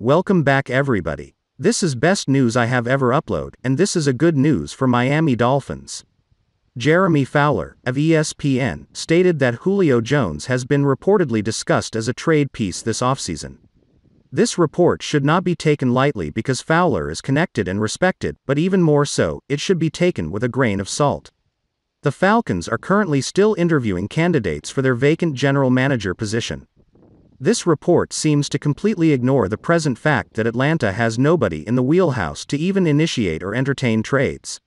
Welcome back everybody. This is best news I have ever upload, and this is a good news for Miami Dolphins. Jeremy Fowler, of ESPN, stated that Julio Jones has been reportedly discussed as a trade piece this offseason. This report should not be taken lightly because Fowler is connected and respected, but even more so, it should be taken with a grain of salt. The Falcons are currently still interviewing candidates for their vacant general manager position. This report seems to completely ignore the present fact that Atlanta has nobody in the wheelhouse to even initiate or entertain trades.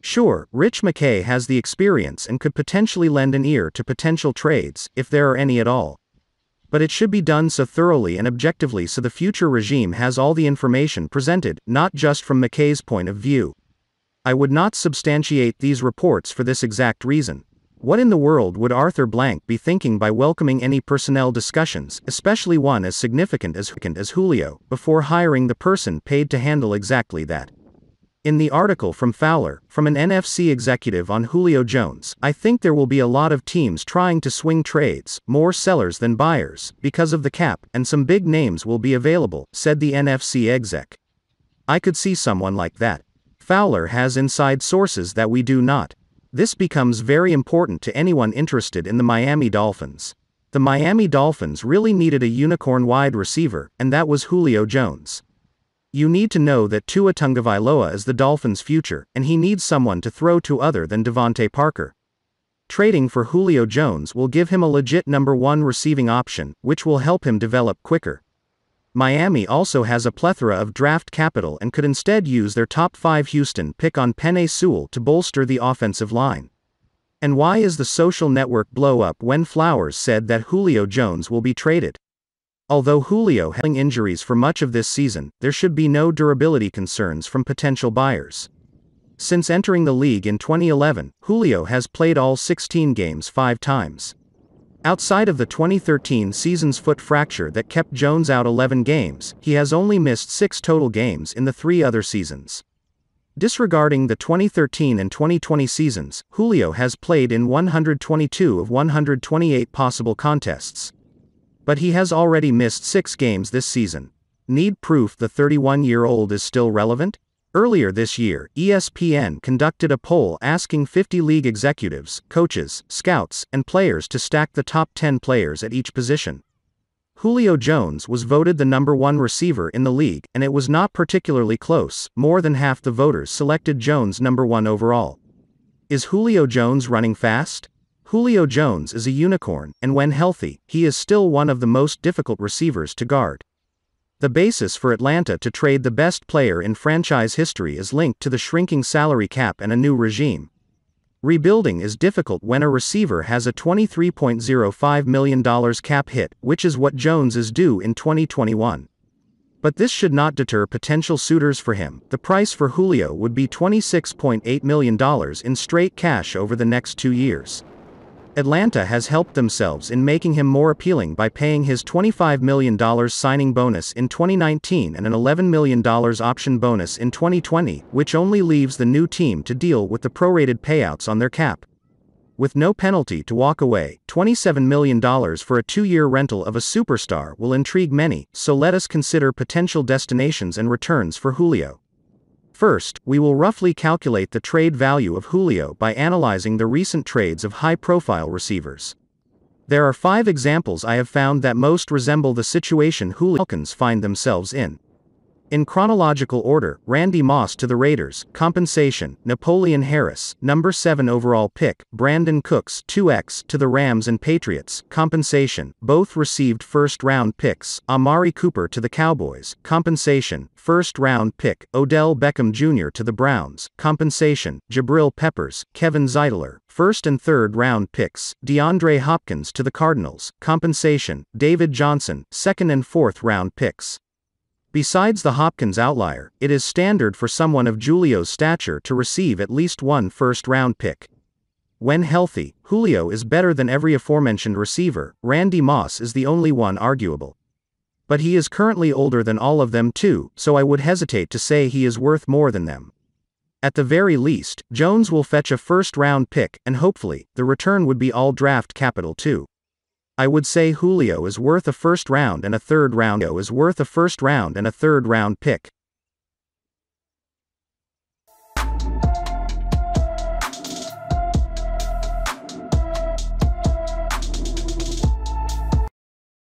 Sure, Rich McKay has the experience and could potentially lend an ear to potential trades, if there are any at all. But it should be done so thoroughly and objectively so the future regime has all the information presented, not just from McKay's point of view. I would not substantiate these reports for this exact reason. What in the world would Arthur Blank be thinking by welcoming any personnel discussions, especially one as significant as, as Julio, before hiring the person paid to handle exactly that? In the article from Fowler, from an NFC executive on Julio Jones, I think there will be a lot of teams trying to swing trades, more sellers than buyers, because of the cap, and some big names will be available, said the NFC exec. I could see someone like that. Fowler has inside sources that we do not. This becomes very important to anyone interested in the Miami Dolphins. The Miami Dolphins really needed a unicorn-wide receiver, and that was Julio Jones. You need to know that Tua Tungavailoa is the Dolphins' future, and he needs someone to throw to other than Devontae Parker. Trading for Julio Jones will give him a legit number one receiving option, which will help him develop quicker. Miami also has a plethora of draft capital and could instead use their top 5 Houston pick on Penny Sewell to bolster the offensive line. And why is the social network blow up when Flowers said that Julio Jones will be traded? Although Julio had injuries for much of this season, there should be no durability concerns from potential buyers. Since entering the league in 2011, Julio has played all 16 games five times. Outside of the 2013 season's foot fracture that kept Jones out 11 games, he has only missed 6 total games in the three other seasons. Disregarding the 2013 and 2020 seasons, Julio has played in 122 of 128 possible contests. But he has already missed 6 games this season. Need proof the 31 year old is still relevant? Earlier this year, ESPN conducted a poll asking 50 league executives, coaches, scouts, and players to stack the top 10 players at each position. Julio Jones was voted the number one receiver in the league, and it was not particularly close, more than half the voters selected Jones number one overall. Is Julio Jones running fast? Julio Jones is a unicorn, and when healthy, he is still one of the most difficult receivers to guard. The basis for Atlanta to trade the best player in franchise history is linked to the shrinking salary cap and a new regime. Rebuilding is difficult when a receiver has a $23.05 million cap hit, which is what Jones is due in 2021. But this should not deter potential suitors for him. The price for Julio would be $26.8 million in straight cash over the next two years. Atlanta has helped themselves in making him more appealing by paying his $25 million signing bonus in 2019 and an $11 million option bonus in 2020, which only leaves the new team to deal with the prorated payouts on their cap. With no penalty to walk away, $27 million for a two-year rental of a superstar will intrigue many, so let us consider potential destinations and returns for Julio. First, we will roughly calculate the trade value of Julio by analyzing the recent trades of high-profile receivers. There are five examples I have found that most resemble the situation Julio Falcons find themselves in. In chronological order, Randy Moss to the Raiders, compensation, Napoleon Harris, number 7 overall pick, Brandon Cooks, 2x to the Rams and Patriots, compensation, both received first round picks, Amari Cooper to the Cowboys, compensation, first round pick, Odell Beckham Jr. to the Browns, compensation, Jabril Peppers, Kevin Zeidler, first and third round picks, DeAndre Hopkins to the Cardinals, compensation, David Johnson, second and fourth round picks, Besides the Hopkins outlier, it is standard for someone of Julio's stature to receive at least one first round pick. When healthy, Julio is better than every aforementioned receiver, Randy Moss is the only one arguable. But he is currently older than all of them too, so I would hesitate to say he is worth more than them. At the very least, Jones will fetch a first round pick, and hopefully, the return would be all draft capital too. I would say Julio is worth a first round and a third round. Julio is worth a first round and a third round pick.